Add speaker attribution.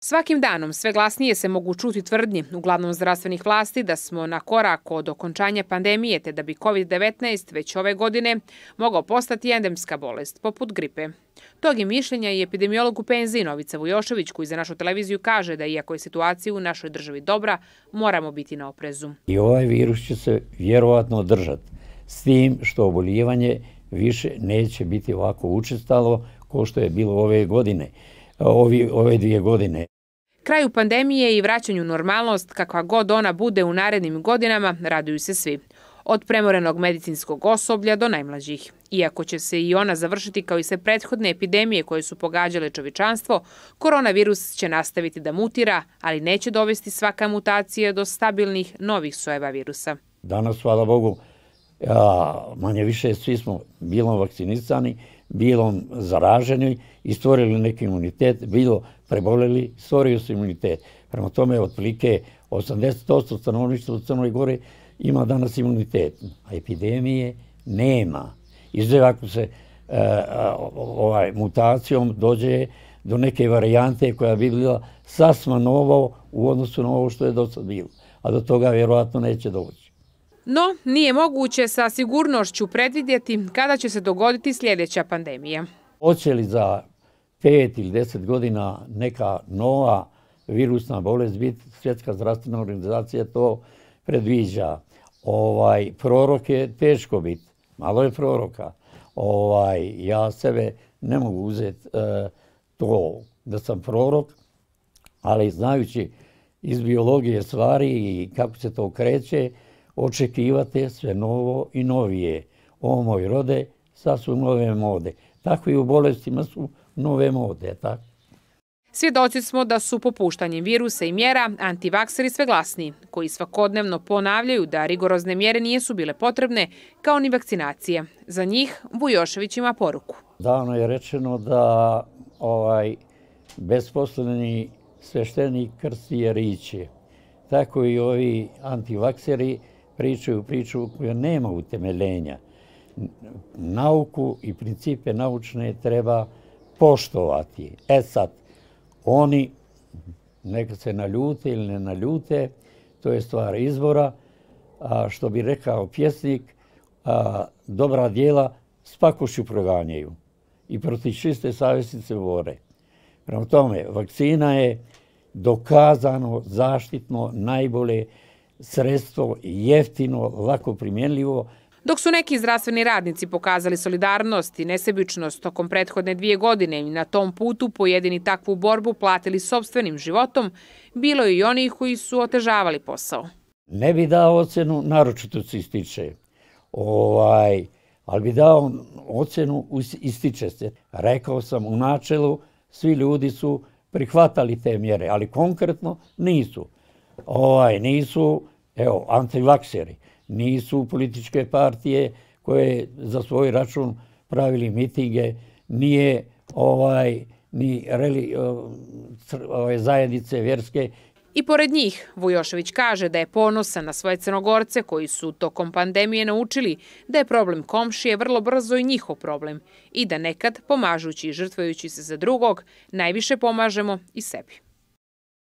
Speaker 1: Svakim danom sve glasnije se mogu čuti tvrdnji, uglavnom zdravstvenih vlasti, da smo na korak od okončanja pandemije te da bi COVID-19 već ove godine mogao postati endemska bolest, poput gripe. Tog je mišljenja i epidemiologu u penziji Novica Vujošević koji za našu televiziju kaže da iako je situacija u našoj državi dobra, moramo biti na oprezu. I
Speaker 2: ovaj virus će se vjerovatno držati s tim što oboljevanje više neće biti ovako učestalo kao što je bilo ove godine ovi, ove dvije godine.
Speaker 1: Kraju pandemije i vraćanju normalnost, kakva god ona bude u narednim godinama, raduju se svi. Od premorenog medicinskog osoblja do najmlađih. Iako će se i ona završiti kao i sve prethodne epidemije koje su pogađale čovječanstvo, koronavirus će nastaviti da mutira, ali neće dovesti svaka mutacija do stabilnih novih sojeva virusa.
Speaker 2: Danas, hvala Bogu, manje više svi smo bilo vakcinisani, bilo zaraženi i stvorili neki imunitet, bilo preboleli, stvorio se imunitet. Prema tome, otprilike 80% stanovništva u Crnoj Gori ima danas imunitet, a epidemije nema. I ako se e, ovaj, mutacijom dođe do neke varijante koja bi bila sasma novo u odnosu na ovo što je do sad bilo. A do toga vjerojatno neće doći.
Speaker 1: No, nije moguće sa sigurnošću predvidjeti kada će se dogoditi sljedeća pandemija.
Speaker 2: Hoće li za pet ili deset godina neka nova virusna bolest biti, svjetska zdravstvena organizacija to predviđa. Ovaj, prorok je teško biti, malo je proroka. Ovaj, ja sebe ne mogu uzeti e, to da sam prorok, ali znajući iz biologije stvari i kako se to kreće, očekivate sve novo i novije. O rode, sad su nove mode. Tako i u bolestima su nove mode. Tako.
Speaker 1: Svjedoci smo da su popuštanjem virusa i mjera antivakseri sve glasni, koji svakodnevno ponavljaju da rigorozne mjere nisu bile potrebne, kao ni vakcinacije. Za njih Vujošević ima poruku.
Speaker 2: Davno je rečeno da ovaj besposleni sveštenik krsti je riće. Tako i ovi antivakseri pričaju priču koja nema utemeljenja. Nauku i principe naučne treba poštovati. E sad, oni neka se naljute ili ne naljute, to je stvar izbora, a što bi rekao pjesnik, a, dobra djela s proganjaju i protiv čiste savjesnice vore. Prema tome, vakcina je dokazano zaštitno najbolje sredstvo jeftino, lako primjenljivo,
Speaker 1: Dok su neki zdravstveni radnici pokazali solidarnost i nesebičnost tokom prethodne dvije godine i na tom putu pojedini takvu borbu platili sobstvenim životom, bilo je i onih koji su otežavali posao.
Speaker 2: Ne bi dao ocenu, naročito se ističe, ovaj, ali bi dao ocenu, ističe se. Rekao sam u načelu, svi ljudi su prihvatali te mjere, ali konkretno nisu ovaj, nisu, evo, antivakseri, nisu političke partije koje za svoj račun pravili mitinge, nije ovaj, ni eh, ove zajednice vjerske.
Speaker 1: I pored njih, Vujošević kaže da je ponosan na svoje crnogorce koji su tokom pandemije naučili da je problem komšije vrlo brzo i njihov problem i da nekad, pomažući i žrtvajući se za drugog, najviše pomažemo i sebi.